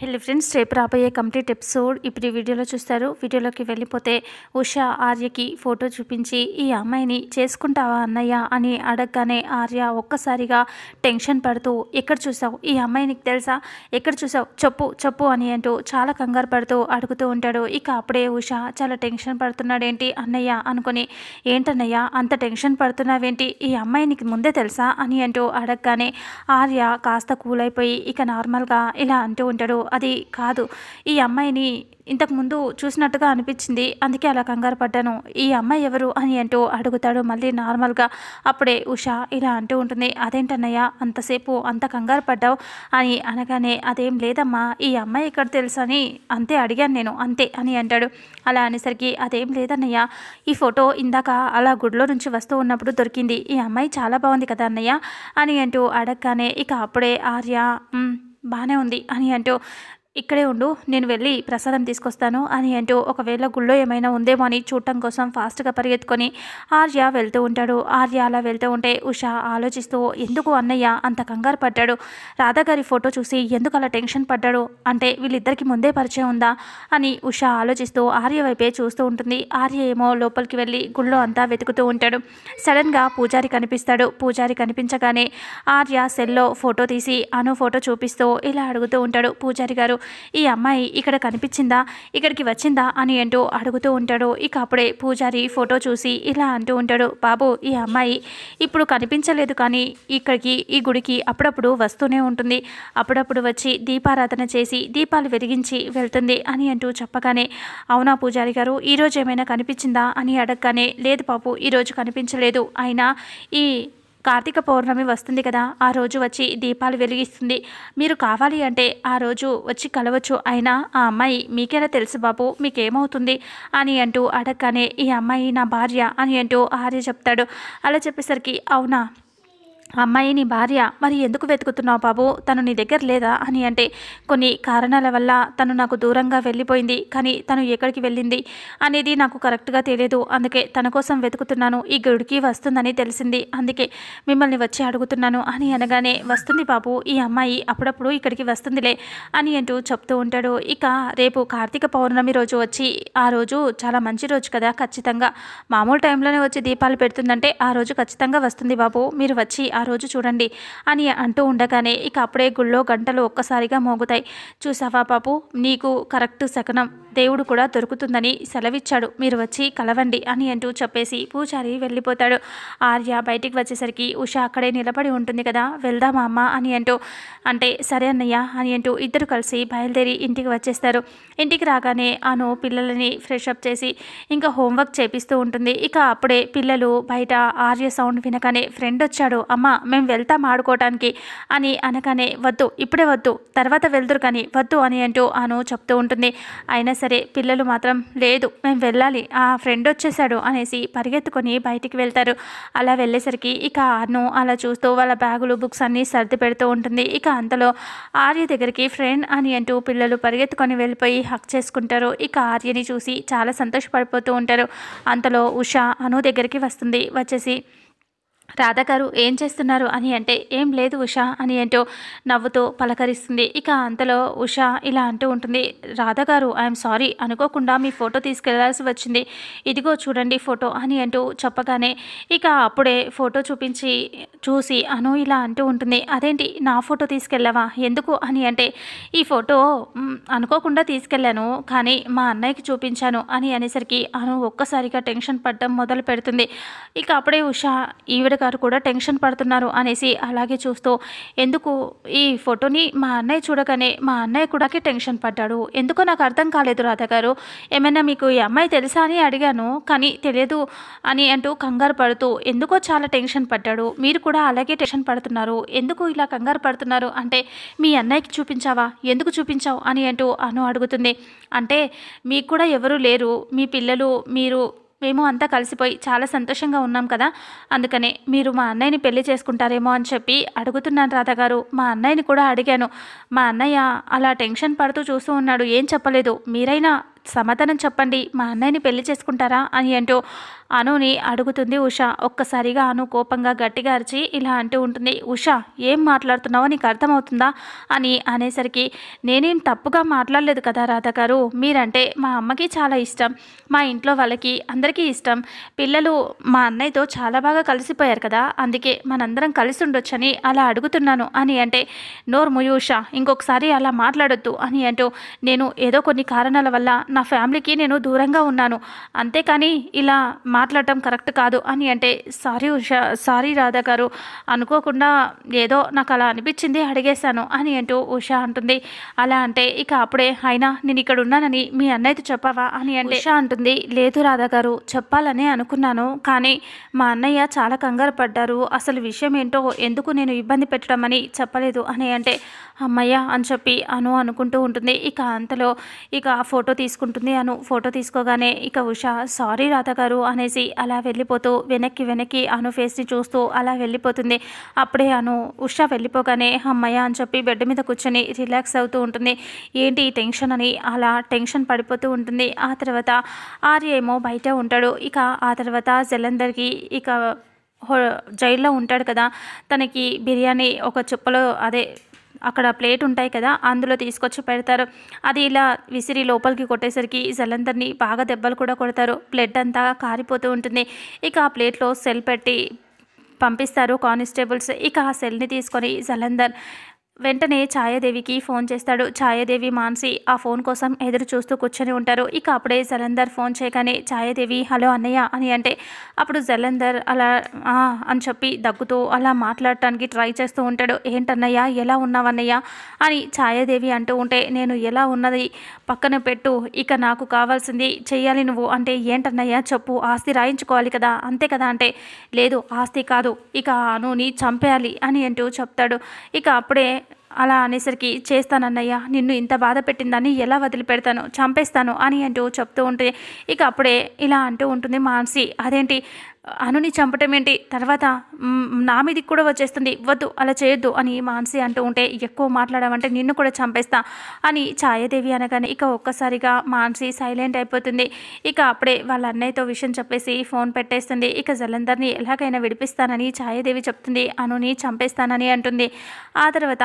హెల్లీ friends రేపు రాబోయే complete episode ఇప్పుడు వీడియోలో చూస్తారు వీడియోలోకి వెళ్ళిపోతే ఉషా ఆర్యకి ఫోటో చూపించి ఈ అమ్మాయిని చేసుకుంటావా అన్నయ్య అని అడగగానే ఆర్య ఒక్కసారిగా టెన్షన్ పడుతూ ఎక్కడ చూసావు ఈ అమ్మాయి నీకు తెలుసా ఎక్కడ చూసావు చెప్పు చెప్పు అని అంటూ చాలా కంగారు పడుతూ అడుగుతూ ఉంటాడు ఇక అప్పుడే ఉషా చాలా టెన్షన్ పడుతున్నాడేంటి అన్నయ్య అనుకుని ఏంటన్నయ్య అంత టెన్షన్ పడుతున్నావేంటి ఈ అమ్మాయి నీకు ముందే తెలుసా అని అంటూ అడగగానే ఆర్య కాస్త కూల్ అయిపోయి ఇక నార్మల్గా ఇలా అంటూ ఉంటాడు అది కాదు ఈ అమ్మాయిని ఇంతకుముందు చూసినట్టుగా అనిపించింది అందుకే అలా కంగారు పడ్డాను ఈ అమ్మాయి ఎవరు అని అంటూ అడుగుతాడు మళ్ళీ నార్మల్గా అప్పుడే ఉషా ఇలా అంటూ ఉంటుంది అదేంటన్నయ్య అంతసేపు అంత కంగారు పడ్డావు అని అనగానే అదేం లేదమ్మా ఈ అమ్మాయి ఇక్కడ తెలుసని అంతే అడిగాను నేను అంతే అని అంటాడు అలా అనేసరికి అదేం లేదన్నయ్య ఈ ఫోటో ఇందాక అలా గుడిలో నుంచి వస్తూ ఉన్నప్పుడు దొరికింది ఈ అమ్మాయి చాలా బాగుంది కదా అన్నయ్య అని అంటూ అడగగానే ఇక అప్పుడే ఆర్య బాగానే ఉంది అని అంటూ ఇక్కడే ఉండు నేను వెళ్ళి ప్రసాదం తీసుకొస్తాను అని అంటూ ఒకవేళ గుళ్ళో ఏమైనా ఉందేమో అని చూడటం కోసం ఫాస్ట్గా పరిగెత్తుకొని ఆర్య వెళ్తూ ఉంటాడు ఆర్య అలా వెళ్తూ ఉంటే ఉష ఆలోచిస్తూ ఎందుకు అన్నయ్య అంత కంగారు పడ్డాడు రాధాగారి ఫోటో చూసి ఎందుకు అలా టెన్షన్ పడ్డాడు అంటే వీళ్ళిద్దరికి ముందే పరిచయం ఉందా అని ఉష ఆలోచిస్తూ ఆర్య వైపే చూస్తూ ఉంటుంది ఆర్య ఏమో లోపలికి వెళ్ళి గుళ్ళో అంతా వెతుకుతూ ఉంటాడు సడన్గా పూజారి కనిపిస్తాడు పూజారి కనిపించగానే ఆర్య సెల్లో ఫోటో తీసి అను ఫోటో చూపిస్తూ ఇలా అడుగుతూ ఉంటాడు పూజారి గారు ఈ అమ్మాయి ఇక్కడ కనిపించిందా ఇక్కడికి వచ్చిందా అని అంటూ అడుగుతూ ఉంటాడు ఇక అప్పుడే పూజారి ఫోటో చూసి ఇలా అంటూ ఉంటాడు బాబు ఈ అమ్మాయి ఇప్పుడు కనిపించలేదు కానీ ఇక్కడికి ఈ గుడికి అప్పుడప్పుడు వస్తూనే ఉంటుంది అప్పుడప్పుడు వచ్చి దీపారాధన చేసి దీపాలు వెలిగించి వెళ్తుంది అని అంటూ చెప్పగానే అవునా పూజారి గారు ఈరోజు ఏమైనా కనిపించిందా అని అడగగానే లేదు పాపు ఈరోజు కనిపించలేదు అయినా ఈ కార్తీక పౌర్ణమి వస్తుంది కదా ఆ రోజు వచ్చి దీపాలు వెలిగిస్తుంది మీరు కావాలి అంటే ఆ రోజు వచ్చి కలవచ్చు అయినా ఆ అమ్మాయి మీకేలా తెలుసు బాబు మీకేమవుతుంది అని అంటూ అడగగానే ఈ అమ్మాయి నా భార్య అని అంటూ ఆర్య చెప్తాడు అలా చెప్పేసరికి అవునా అమ్మాయి నీ భార్య మరి ఎందుకు వెతుకుతున్నావు బాబు తను నీ దగ్గర లేదా అని అంటే కొన్ని కారణాల వల్ల తను నాకు దూరంగా వెళ్ళిపోయింది కానీ తను ఎక్కడికి వెళ్ళింది అనేది నాకు కరెక్ట్గా తెలియదు అందుకే తన కోసం వెతుకుతున్నాను ఈ గుడికి వస్తుందని తెలిసింది అందుకే మిమ్మల్ని వచ్చి అడుగుతున్నాను అని అనగానే వస్తుంది బాబు ఈ అమ్మాయి అప్పుడప్పుడు ఇక్కడికి వస్తుందిలే అని అంటూ చెప్తూ ఉంటాడు ఇక రేపు కార్తీక పౌర్ణమి రోజు వచ్చి ఆ రోజు చాలా మంచి రోజు కదా ఖచ్చితంగా మామూలు టైంలోనే వచ్చి దీపాలు పెడుతుందంటే ఆ రోజు ఖచ్చితంగా వస్తుంది బాబు మీరు వచ్చి ఆ రోజు చూడండి అని అంటూ ఉండగానే ఇక అప్పుడే గుళ్ళో గంటలు ఒక్కసారిగా మోగుతాయి చూసావా పాపు నీకు కరెక్ట్ శకనం దేవుడు కూడా దొరుకుతుందని సెలవిచ్చాడు మీరు వచ్చి కలవండి అని అంటూ చెప్పేసి పూజారి వెళ్ళిపోతాడు ఆర్య బయటికి వచ్చేసరికి ఉష అక్కడే నిలబడి ఉంటుంది కదా వెళ్దామా అమ్మ అని అంటూ అంటే సరే అన్నయ్య అని అంటూ ఇద్దరు కలిసి బయలుదేరి ఇంటికి వచ్చేస్తారు ఇంటికి రాగానే అను పిల్లలని ఫ్రెష్ అప్ చేసి ఇంకా హోంవర్క్ చేపిస్తూ ఉంటుంది ఇక అప్పుడే పిల్లలు బయట ఆర్య సౌండ్ వినగానే ఫ్రెండ్ వచ్చాడు అమ్మ అమ్మా మేము వెళ్తాం ఆడుకోవటానికి అని అనగానే వద్దు ఇప్పుడే వద్దు తర్వాత వెళ్తురు కానీ వద్దు అని అంటూ అను చెప్తూ ఉంటుంది అయినా సరే పిల్లలు మాత్రం లేదు మేము వెళ్ళాలి ఆ ఫ్రెండ్ వచ్చేసాడు అనేసి పరిగెత్తుకొని బయటికి వెళ్తారు అలా వెళ్ళేసరికి ఇక అను అలా చూస్తూ వాళ్ళ బ్యాగులు బుక్స్ అన్నీ సర్ది పెడుతూ ఉంటుంది ఇక అంతలో ఆర్య దగ్గరికి ఫ్రెండ్ అని అంటూ పిల్లలు పరిగెత్తుకొని వెళ్ళిపోయి హక్ చేసుకుంటారు ఇక ఆర్యని చూసి చాలా సంతోషపడిపోతూ ఉంటారు అంతలో ఉషా అను దగ్గరికి వస్తుంది వచ్చేసి రాధాగారు ఏం చేస్తున్నారు అని అంటే ఏం లేదు ఉష అని ఏంటో నవ్వుతూ పలకరిస్తుంది ఇక అంతలో ఉష ఇలా అంటూ ఉంటుంది రాధాగారు ఐఎమ్ సారీ అనుకోకుండా మీ ఫోటో తీసుకెళ్లాల్సి వచ్చింది ఇదిగో చూడండి ఫోటో అని అంటూ చెప్పగానే ఇక అప్పుడే ఫోటో చూపించి చూసి అను ఇలా అంటూ ఉంటుంది అదేంటి నా ఫోటో తీసుకెళ్ళావా ఎందుకు అని అంటే ఈ ఫోటో అనుకోకుండా తీసుకెళ్ళాను కానీ మా అన్నయ్యకి చూపించాను అని అనేసరికి అను ఒక్కసారిగా టెన్షన్ పడడం మొదలు పెడుతుంది ఇక అప్పుడే ఉష ఈవిడ గారు కూడా టెన్షన్ పడుతున్నారు అనేసి అలాగే చూస్తూ ఎందుకు ఈ ఫోటోని మా అన్నయ్య చూడగానే మా అన్నయ్య కూడా టెన్షన్ పడ్డాడు ఎందుకో నాకు అర్థం కాలేదు గారు ఏమైనా మీకు ఈ అమ్మాయి తెలుసా అని అడిగాను కానీ తెలియదు అని అంటూ కంగారు పడుతూ ఎందుకో చాలా టెన్షన్ పడ్డాడు మీరు కూడా అలాగే టెన్షన్ పడుతున్నారు ఎందుకు ఇలా కంగారు పడుతున్నారు అంటే మీ అన్నయ్యకి చూపించావా ఎందుకు చూపించావు అని అంటూ అను అడుగుతుంది అంటే మీకు కూడా ఎవరు లేరు మీ పిల్లలు మీరు మేము అంతా కలిసిపోయి చాలా సంతోషంగా ఉన్నాం కదా అందుకనే మీరు మా అన్నయ్యని పెళ్లి చేసుకుంటారేమో అని చెప్పి అడుగుతున్నాను రాధాగారు మా అన్నయ్యని కూడా అడిగాను మా అన్నయ్య అలా టెన్షన్ పడుతూ చూస్తూ ఉన్నాడు ఏం చెప్పలేదు మీరైనా సమాధానం చెప్పండి మా అన్నయ్యని పెళ్లి చేసుకుంటారా అని అంటూ అనుని అడుగుతుంది ఉష ఒక్కసారిగా అను కోపంగా గట్టిగా అరిచి ఇలా అంటూ ఉంటుంది ఉష ఏం మాట్లాడుతున్నావో నీకు అర్థమవుతుందా అని అనేసరికి నేనేం తప్పుగా మాట్లాడలేదు కదా రాధాగారు మీరంటే మా అమ్మకి చాలా ఇష్టం మా ఇంట్లో వాళ్ళకి అందరికీ ఇష్టం పిల్లలు మా అన్నయ్యతో చాలా బాగా కలిసిపోయారు కదా అందుకే మనందరం కలిసి ఉండొచ్చని అలా అడుగుతున్నాను అని అంటే నోర్ ముయూష ఇంకొకసారి అలా మాట్లాడొద్దు అని అంటూ నేను ఏదో కొన్ని కారణాల వల్ల నా ఫ్యామిలీకి నేను దూరంగా ఉన్నాను అంతేకాని ఇలా మాట్లాడటం కరెక్ట్ కాదు అని అంటే సారీ ఉషా సారీ రాధా గారు అనుకోకుండా ఏదో నాకు అలా అనిపించింది అడిగేశాను అని అంటూ ఉషా అంటుంది అలా అంటే ఇక అప్పుడే అయినా నేను ఇక్కడ ఉన్నానని మీ అన్నయ్యతో చెప్పావా అని అంటే ఉషా అంటుంది లేదు రాధా గారు చెప్పాలని అనుకున్నాను కానీ మా అన్నయ్య చాలా కంగారు పడ్డారు అసలు విషయం ఏంటో ఎందుకు నేను ఇబ్బంది పెట్టడం అని చెప్పలేదు అని అంటే అమ్మయ్య అని చెప్పి అను అనుకుంటూ ఉంటుంది ఇక అంతలో ఇక ఆ ఫోటో తీసుకుంటూ తీసుకుంటుంది అను ఫోటో తీసుకోగానే ఇక ఉషా సారీ రాధ గారు అనేసి అలా వెళ్ళిపోతూ వెనక్కి వెనక్కి అను ఫేస్ని చూస్తూ అలా వెళ్ళిపోతుంది అప్పుడే అను ఉష వెళ్ళిపోగానే అమ్మయ్య అని చెప్పి బెడ్ మీద కూర్చొని రిలాక్స్ అవుతూ ఉంటుంది ఏంటి టెన్షన్ అని అలా టెన్షన్ పడిపోతూ ఉంటుంది ఆ తర్వాత ఆర్యేమో బయట ఉంటాడు ఇక ఆ తర్వాత జలందర్కి ఇక జైల్లో ఉంటాడు కదా తనకి బిర్యానీ ఒక చుప్పలో అదే అక్కడ ప్లేట్ ఉంటాయి కదా అందులో తీసుకొచ్చి పెడతారు అది ఇలా విసిరి లోపలికి కొట్టేసరికి జలంధర్ని బాగా దెబ్బలు కూడా కొడతారు ప్లేట్ అంతా కారిపోతూ ఉంటుంది ఇక ఆ ప్లేట్లో సెల్ పెట్టి పంపిస్తారు కానిస్టేబుల్స్ ఇక ఆ సెల్ని తీసుకొని జలంధర్ వెంటనే ఛాయాదేవికి ఫోన్ చేస్తాడు ఛాయాదేవి మాన్సి ఆ ఫోన్ కోసం ఎదురు చూస్తూ కూర్చొని ఉంటారు ఇక అప్పుడే జలంధర్ ఫోన్ చేయగానే ఛాయాదేవి హలో అన్నయ్య అని అంటే అప్పుడు జలంధర్ అలా అని చెప్పి దగ్గుతూ అలా మాట్లాడటానికి ట్రై చేస్తూ ఉంటాడు ఏంటన్నయ్య ఎలా ఉన్నావన్నయ్య అని ఛాయాదేవి అంటూ ఉంటే నేను ఎలా ఉన్నది పక్కన పెట్టు ఇక నాకు కావాల్సింది చేయాలి నువ్వు అంటే ఏంటన్నయ్య చెప్పు ఆస్తి రాయించుకోవాలి కదా అంతే కదా అంటే లేదు ఆస్తి కాదు ఇక అనుని చంపేయాలి అని అంటూ చెప్తాడు ఇక అప్పుడే అలా అనేసరికి చేస్తానన్నయ్య నిన్ను ఇంత బాధ పెట్టిందని ఎలా వదిలిపెడతాను చంపేస్తాను అని అంటూ చెప్తూ ఉంటుంది ఇక అప్పుడే ఇలా అంటూ ఉంటుంది మాన్సి అదేంటి అనుని చంపటం ఏంటి తర్వాత నా మీదకి కూడా వచ్చేస్తుంది వద్దు అలా చేయొద్దు అని మాన్సి అంటూ ఉంటే ఎక్కువ మాట్లాడమంటే నిన్ను కూడా చంపేస్తా అని ఛాయదేవి అనగానే ఇక ఒక్కసారిగా మాన్సి సైలెంట్ అయిపోతుంది ఇక అప్పుడే వాళ్ళ అన్నయ్యతో విషయం చెప్పేసి ఫోన్ పెట్టేస్తుంది ఇక జలంధర్ని ఎలాగైనా విడిపిస్తానని ఛాయాదేవి చెప్తుంది అనుని చంపేస్తానని అంటుంది ఆ తర్వాత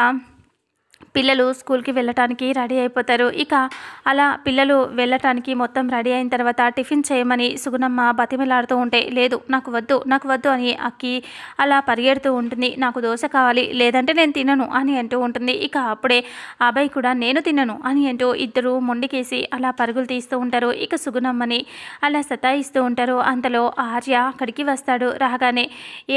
పిల్లలు స్కూల్కి వెళ్ళటానికి రెడీ అయిపోతారు ఇక అలా పిల్లలు వెళ్ళటానికి మొత్తం రెడీ అయిన తర్వాత టిఫిన్ చేయమని సుగుణమ్మ బతిమలాడుతూ ఉంటే లేదు నాకు వద్దు నాకు వద్దు అని అక్కి అలా పరిగెడుతూ ఉంటుంది నాకు దోశ కావాలి లేదంటే నేను తినను అని అంటూ ఉంటుంది ఇక అప్పుడే అబ్బాయి కూడా నేను తినను అని అంటూ ఇద్దరు మొండికేసి అలా పరుగులు తీస్తూ ఉంటారు ఇక సుగుణమ్మని అలా సతాయిస్తూ ఉంటారు అంతలో ఆర్య అక్కడికి వస్తాడు రాగానే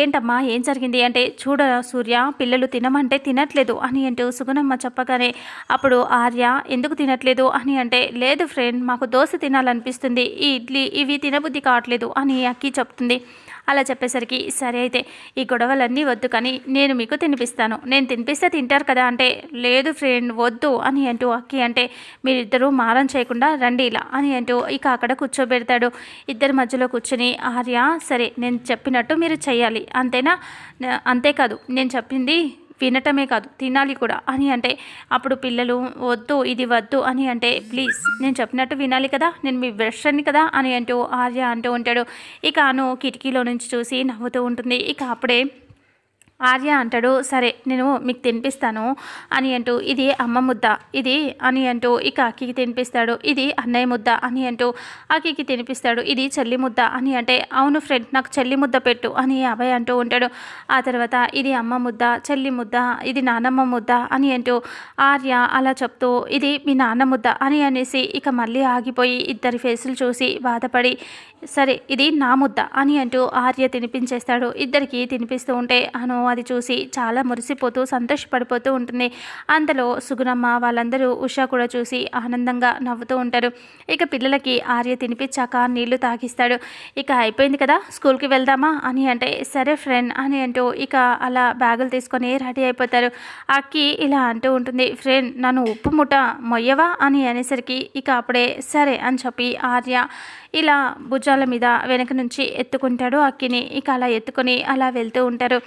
ఏంటమ్మా ఏం జరిగింది అంటే చూడ సూర్య పిల్లలు తినమంటే తినట్లేదు అని అంటూ సుగుణమ్మ చెప్పగానే అప్పుడు ఆర్య ఎందుకు తినట్లేదు అని అంటే లేదు ఫ్రెండ్ మాకు దోశ తినాలనిపిస్తుంది ఈ ఇడ్లీ ఇవి తినబుద్ధి కావట్లేదు అని అక్కి చెప్తుంది అలా చెప్పేసరికి సరే అయితే ఈ గొడవలన్నీ వద్దు కానీ నేను మీకు తినిపిస్తాను నేను తినిపిస్తే తింటారు కదా అంటే లేదు ఫ్రెండ్ వద్దు అని అంటూ అక్కి అంటే మీరిద్దరూ మారం చేయకుండా రండి ఇలా అని అంటూ ఇక అక్కడ కూర్చోబెడతాడు ఇద్దరి మధ్యలో కూర్చుని ఆర్య సరే నేను చెప్పినట్టు మీరు చేయాలి అంతేనా అంతేకాదు నేను చెప్పింది వినటమే కాదు తినాలి కూడా అని అంటే అప్పుడు పిల్లలు వద్దు ఇది వద్దు అని అంటే ప్లీజ్ నేను చెప్పినట్టు వినాలి కదా నేను మీ వెస్టర్ని కదా అని అంటూ ఆర్య అంటూ ఉంటాడు ఇక అను కిటికీలో నుంచి చూసి నవ్వుతూ ఉంటుంది ఇక అప్పుడే ఆర్య అంటాడు సరే నేను మీకు తినిపిస్తాను అని అంటూ ఇది అమ్మ ముద్ద ఇది అని అంటూ ఇక అక్కికి తినిపిస్తాడు ఇది అన్నయ్య ముద్ద అని అంటూ అక్కికి తినిపిస్తాడు ఇది చెల్లి ముద్ద అని అంటే అవును ఫ్రెండ్ నాకు చెల్లి ముద్ద పెట్టు అని అభయ్ అంటూ ఉంటాడు ఆ తర్వాత ఇది అమ్మ ముద్ద చెల్లి ముద్ద ఇది నానమ్మ ముద్ద అని అంటూ ఆర్య అలా చెప్తూ ఇది మీ నాన్న ముద్ద అని అనేసి ఇక మళ్ళీ ఆగిపోయి ఇద్దరి ఫేసులు చూసి బాధపడి సరే ఇది నా ముద్ద అని అంటూ ఆర్య తినిపించేస్తాడు ఇద్దరికి తినిపిస్తూ ఉంటే అను అది చూసి చాలా మురిసిపోతూ సంతోషపడిపోతూ ఉంటుంది అంతలో సుగుణమ్మ వాళ్ళందరూ ఉషా కూడా చూసి ఆనందంగా నవ్వుతూ ఉంటారు ఇక పిల్లలకి ఆర్య తినిపించాక నీళ్లు తాగిస్తాడు ఇక అయిపోయింది కదా స్కూల్కి వెళ్దామా అని అంటే సరే ఫ్రెండ్ అని అంటూ ఇక అలా బ్యాగులు తీసుకొని రెడీ అయిపోతారు అక్కి ఇలా అంటూ ఉంటుంది ఫ్రెండ్ నన్ను ఉప్పు ముఠ మొయ్యవా అని అనేసరికి ఇక అప్పుడే సరే అని చెప్పి ఆర్య ఇలా భుజాల మీద వెనక నుంచి ఎత్తుకుంటాడు అక్కిని ఇక అలా ఎత్తుకొని అలా వెళ్తూ ఉంటారు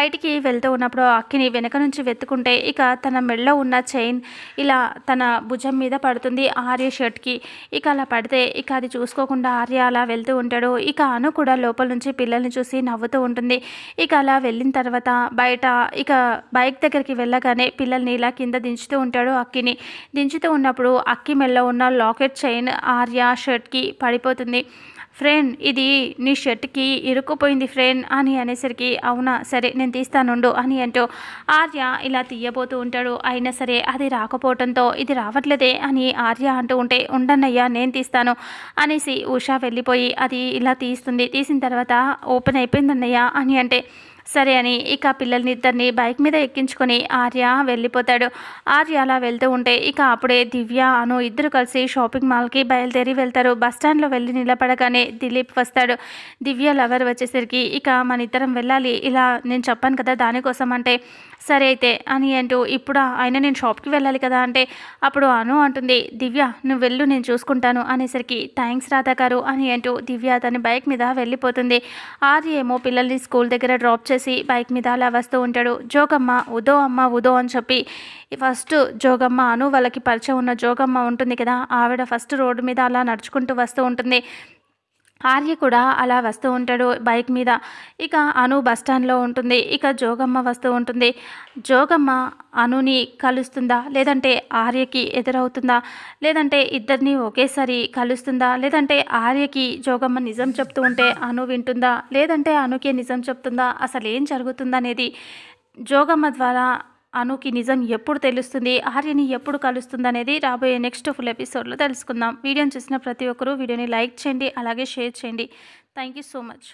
బయటికి వెళ్తూ ఉన్నప్పుడు అక్కిని వెనక నుంచి వెతుకుంటే ఇక తన మెడలో ఉన్న చైన్ ఇలా తన భుజం మీద పడుతుంది ఆర్య షర్ట్కి ఇక అలా పడితే ఇక అది చూసుకోకుండా ఆర్య అలా వెళ్తూ ఉంటాడు ఇక అను కూడా లోపల నుంచి పిల్లల్ని చూసి నవ్వుతూ ఉంటుంది ఇక అలా వెళ్ళిన తర్వాత బయట ఇక బైక్ దగ్గరికి వెళ్ళగానే పిల్లల్ని ఇలా కింద దించుతూ ఉంటాడు అక్కిని దించుతూ ఉన్నప్పుడు అక్కి మెల్ల ఉన్న లాకెట్ చైన్ ఆర్య షర్ట్కి పడిపోతుంది ఫ్రెండ్ ఇది నీ షర్ట్కి ఇరుక్కుపోయింది ఫ్రెండ్ అని అనేసరికి అవునా సరే నేను తీస్తానుండు అని అంటూ ఆర్య ఇలా తీయబోతూ ఉంటాడు అయినా సరే అది రాకపోవడంతో ఇది రావట్లేదే అని ఆర్య అంటూ ఉంటే ఉండనయ్యా నేను తీస్తాను అనేసి ఉషా వెళ్ళిపోయి అది ఇలా తీస్తుంది తీసిన తర్వాత ఓపెన్ అయిపోయిందన్నయ్య అని అంటే సరే అని ఇక పిల్లల్ని ఇద్దరిని బైక్ మీద ఎక్కించుకొని ఆర్య వెళ్ళిపోతాడు ఆర్య అలా వెళ్తూ ఉంటే ఇక అప్పుడే దివ్య అను ఇద్దరు కలిసి షాపింగ్ మాల్కి బయలుదేరి వెళ్తారు బస్టాండ్లో వెళ్ళి నిలబడగానే దిలీప్ వస్తాడు దివ్య లవర్ వచ్చేసరికి ఇక మన ఇద్దరం వెళ్ళాలి ఇలా నేను చెప్పాను కదా దానికోసం అంటే సరే అయితే అని అంటూ ఇప్పుడు ఆయన నేను షాప్కి వెళ్ళాలి కదా అంటే అప్పుడు అను అంటుంది దివ్య నువ్వు వెళ్ళు నేను చూసుకుంటాను అనేసరికి థ్యాంక్స్ రాధా గారు అని అంటూ దివ్య తన బైక్ మీద వెళ్ళిపోతుంది ఆర్య ఏమో పిల్లల్ని స్కూల్ దగ్గర డ్రాప్ వచ్చేసి బైక్ మీద అలా వస్తూ ఉంటాడు జోగమ్మ ఉదో అమ్మ ఉదో అని చెప్పి ఫస్ట్ జోగమ్మ అను వాళ్ళకి పరిచయం ఉన్న జోగమ్మ ఉంటుంది కదా ఆవిడ ఫస్ట్ రోడ్డు మీద అలా నడుచుకుంటూ వస్తూ ఉంటుంది ఆర్య కూడా అలా వస్తూ ఉంటాడు బైక్ మీద ఇక అను బస్టాండ్లో ఉంటుంది ఇక జోగమ్మ వస్తూ ఉంటుంది జోగమ్మ అనుని కలుస్తుందా లేదంటే ఆర్యకి ఎదురవుతుందా లేదంటే ఇద్దరిని ఒకేసారి కలుస్తుందా లేదంటే ఆర్యకి జోగమ్మ నిజం చెప్తూ ఉంటే అను వింటుందా లేదంటే అనుకే నిజం చెప్తుందా అసలు ఏం జరుగుతుందనేది జోగమ్మ ద్వారా అనుకి నిజం ఎప్పుడు తెలుస్తుంది ఆర్యని ఎప్పుడు కలుస్తుంది అనేది రాబోయే నెక్స్ట్ ఫుల్ ఎపిసోడ్లో తెలుసుకుందాం వీడియోని చూసిన ప్రతి ఒక్కరూ వీడియోని లైక్ చేయండి అలాగే షేర్ చేయండి థ్యాంక్ యూ సో మచ్